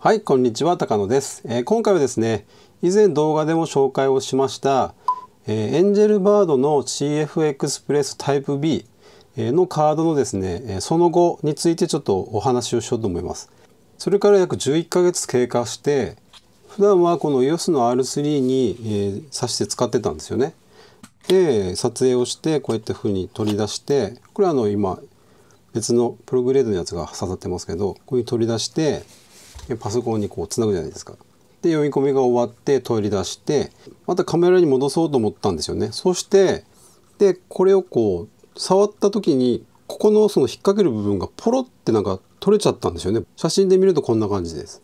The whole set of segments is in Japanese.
はい、こんにちは、高野です、えー、今回はですね、以前動画でも紹介をしました、えー、エンジェルバードの CF エクスプレスタイプ B のカードのですね、その後についてちょっとお話をしようと思います。それから約11ヶ月経過して、普段はこの EOS の R3 に、えー、挿して使ってたんですよね。で、撮影をして、こういった風に取り出して、これはあの今、別のプログレードのやつが刺さってますけど、ここに取り出して、でパソコンにこうつなぐじゃないですか。で読み込みが終わって取り出してまたカメラに戻そうと思ったんですよね。そしてでこれをこう触った時にここのその引っ掛ける部分がポロってなんか取れちゃったんですよね。写真で見るとこんな感じです。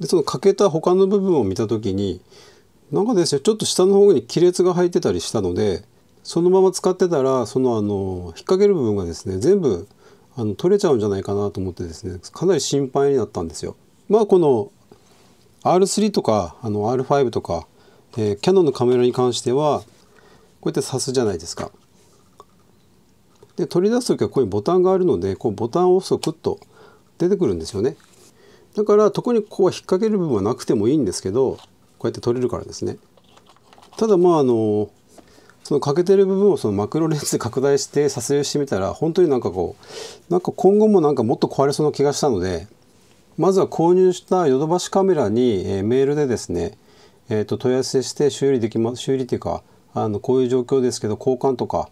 でその欠けた他の部分を見た時になんかですねちょっと下の方に亀裂が入ってたりしたのでそのまま使ってたらそのあの引っ掛ける部分がですね全部あの取れちゃうんじゃないかなと思ってですねかなり心配になったんですよ。まあこの R3 とかあの R5 とか、えー、キャノンのカメラに関してはこうやって挿すじゃないですか。で取り出す時はこういうボタンがあるのでこうボタンを押すとクッと出てくるんですよね。だから特にここは引っ掛ける部分はなくてもいいんですけどこうやって取れるからですね。ただまああのその欠けてる部分をそのマクロレンズで拡大して撮影してみたら本当になんかこうなんか今後もなんかもっと壊れそうな気がしたのでまずは購入したヨドバシカメラに、えー、メールでですね、えーと、問い合わせして修理できま修理っていうかあのこういう状況ですけど交換とか、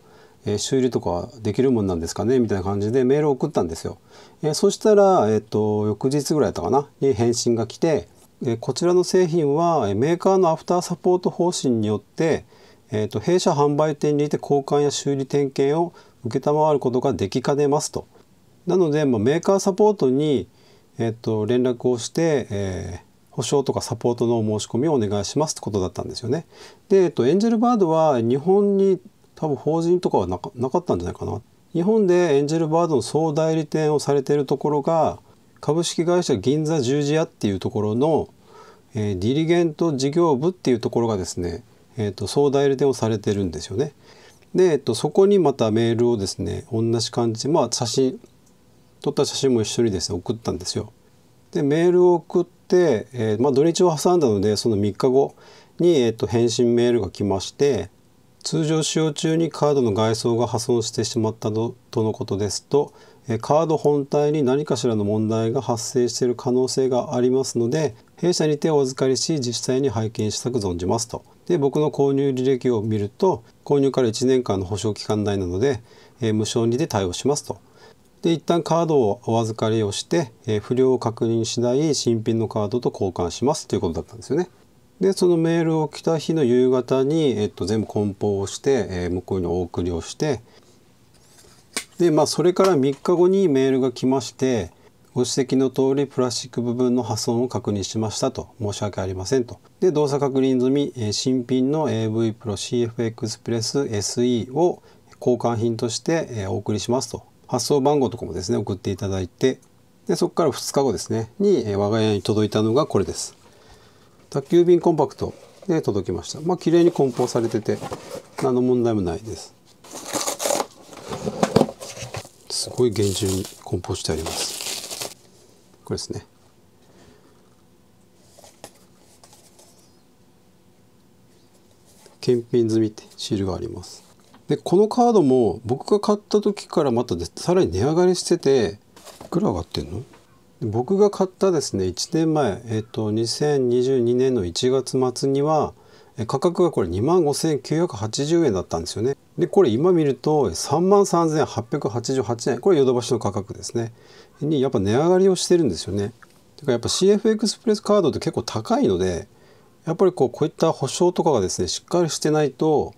えー、修理とかできるもんなんですかねみたいな感じでメールを送ったんですよ。えー、そしたら、えーと、翌日ぐらいだったかなに返信が来て、えこちらの製品はメーカーのアフターサポート方針によって、えーと弊社販売店にて交換や修理点検を承ることができかねますと。なので、まあ、メーカーサポートにえっ、と、連絡をして、えー保証とかサポートの申し込みをお願いしますってことだったんですよね。で、えっと、エンジェルバードは日本に多分法人とかはなかったんじゃないかな。日本でエンジェルバードの総代理店をされているところが株式会社銀座十字屋っていうところの、えー、ディリゲント事業部っていうところがですね、えーと、総代理店をされてるんですよね。で、えっと、そこにまたメールをですね同じ感じまあ写真撮った写真も一緒にですね送ったんですよ。でメールを送って、えー、まあ、土日を挟んだのでその3日後に、えーと、返信メールが来まして通常使用中にカードの外装が破損してしまったとのことですと、えー、カード本体に何かしらの問題が発生している可能性がありますので弊社にてお預かりし実際に拝見したく存じますと。で僕の購入履歴を見ると購入から1年間の保証期間内なので、えー、無償にで対応しますとで一旦カードをお預かりをして、えー、不良を確認しない新品のカードと交換しますということだったんですよね。でそのメールを来た日の夕方に、えっと、全部梱包をして、えー、向こうにお送りをしてで、まあ、それから3日後にメールが来ましてご指摘の通りプラスチック部分の破損を確認しましたと申し訳ありませんとで動作確認済み、えー、新品の AV プロ CFX プレス SE を交換品として、えー、お送りしますと発送番号とかもですね送っていただいてでそこから2日後ですねに、え我が家に届いたのがこれです宅急便コンパクトで届きましたまあ綺麗に梱包されてて何の問題もないですすごい厳重に梱包してありますこれですね検品済みってシールがありますでこのカードも僕が買った時からまたさらに値上がりしてていくら上がってんの僕が買ったですね1年前、えっと、2022年の1月末には価格がこれ2万5980円だったんですよね。でこれ今見ると3万3888円これヨドバシの価格ですねにやっぱ値上がりをしてるんですよね。てかやっぱ CF エクスプレスカードって結構高いのでやっぱりこうこういった保証とかがですねしっかりしてないと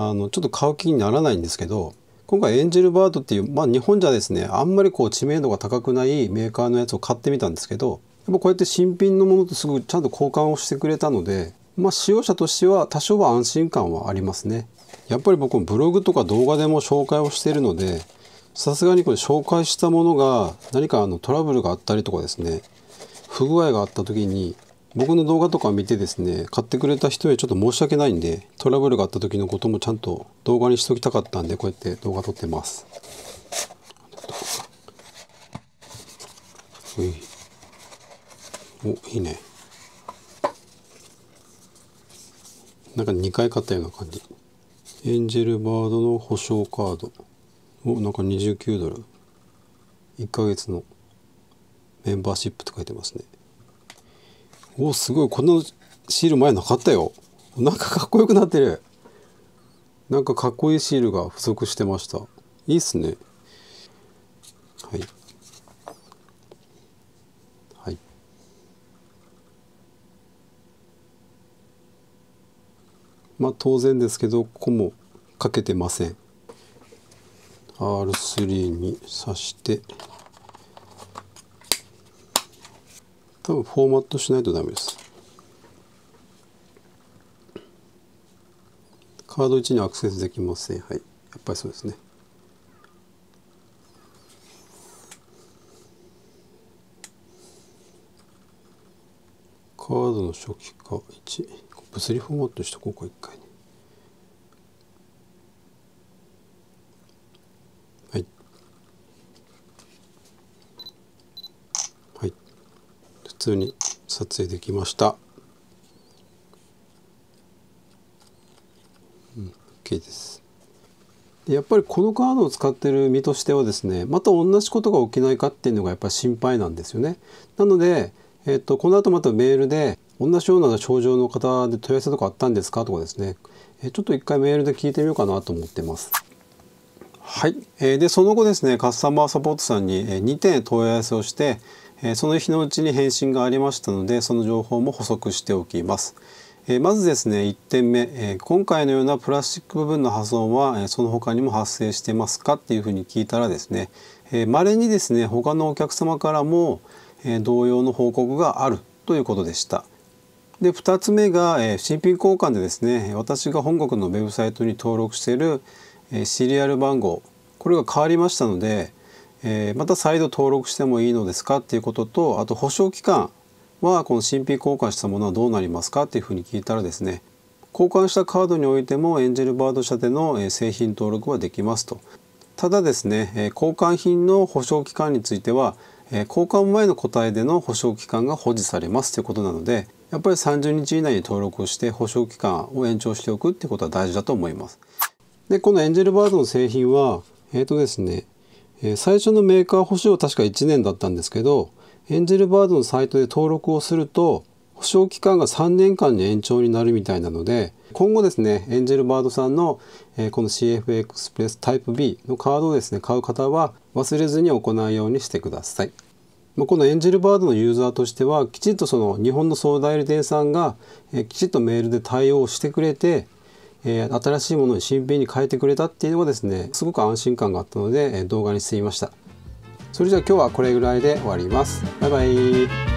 あのちょっと買う気にならないんですけど今回エンジェルバードっていう、まあ、日本じゃですねあんまりこう知名度が高くないメーカーのやつを買ってみたんですけどやっぱこうやって新品のものとすぐちゃんと交換をしてくれたので、まあ、使用者としては多少は安心感はありますねやっぱり僕もブログとか動画でも紹介をしているのでさすがにこれ紹介したものが何かあのトラブルがあったりとかですね不具合があった時に僕の動画とか見てですね買ってくれた人へちょっと申し訳ないんでトラブルがあった時のこともちゃんと動画にしときたかったんでこうやって動画撮ってますおいいねなんか2回買ったような感じエンジェルバードの保証カードおなんか29ドル1ヶ月のメンバーシップって書いてますねおすごいこのシール前なかったよなんかかっこよくなってるなんかかっこいいシールが付属してましたいいっすねはいはいまあ当然ですけどここもかけてません R3 に挿して多分フォーマットしないとダメですカード1にアクセスできませんはいやっぱりそうですねカードの初期化1物理フォーマットしとこうか1回に通に撮影できました、うん、OK ですでやっぱりこのカードを使ってる身としてはですねまた同じことが起きないかっていうのがやっぱり心配なんですよねなので、えーと、この後またメールで同じような症状の方で問い合わせとかあったんですかとかですね、えちょっと一回メールで聞いてみようかなと思ってます。はい、えー、でその後ですねカスタマーサポートさんに2点問い合わせをして、えその日のうちに返信がありましたのでその情報も補足しておきます。えまずですね1点目、え今回のようなプラスチック部分の破損は、えその他にも発生してますかっていうふうに聞いたらですねまれ、えにですね他のお客様からも、え同様の報告があるということでした。で2つ目が、え新品交換でですね私が本国のウェブサイトに登録している、えシリアル番号これが変わりましたので、また再度登録してもいいのですかっていうこととあと保証期間はこの新品交換したものはどうなりますかっていうふうに聞いたらですね交換したカードにおいてもエンジェルバード社での製品登録はできますとただですね交換品の保証期間については交換前の個体での保証期間が保持されますということなのでやっぱり30日以内に登録をして保証期間を延長しておくってことは大事だと思いますでこのエンジェルバードの製品はえっ、ー、とですねえ最初のメーカー保証は確か1年だったんですけどエンジェルバードのサイトで登録をすると保証期間が3年間に延長になるみたいなので今後ですねエンジェルバードさんの、えこの CFX プレスタイプ B のカードをですね買う方は忘れずに行うようにしてください。このエンジェルバードのユーザーとしてはきちんとその日本の総代理店さんがきちっとメールで対応してくれてえー、新しいものに新品に変えてくれたっていうのがですねすごく安心感があったので、え動画にしてみましたそれじゃあ今日はこれぐらいで終わりますバイバイ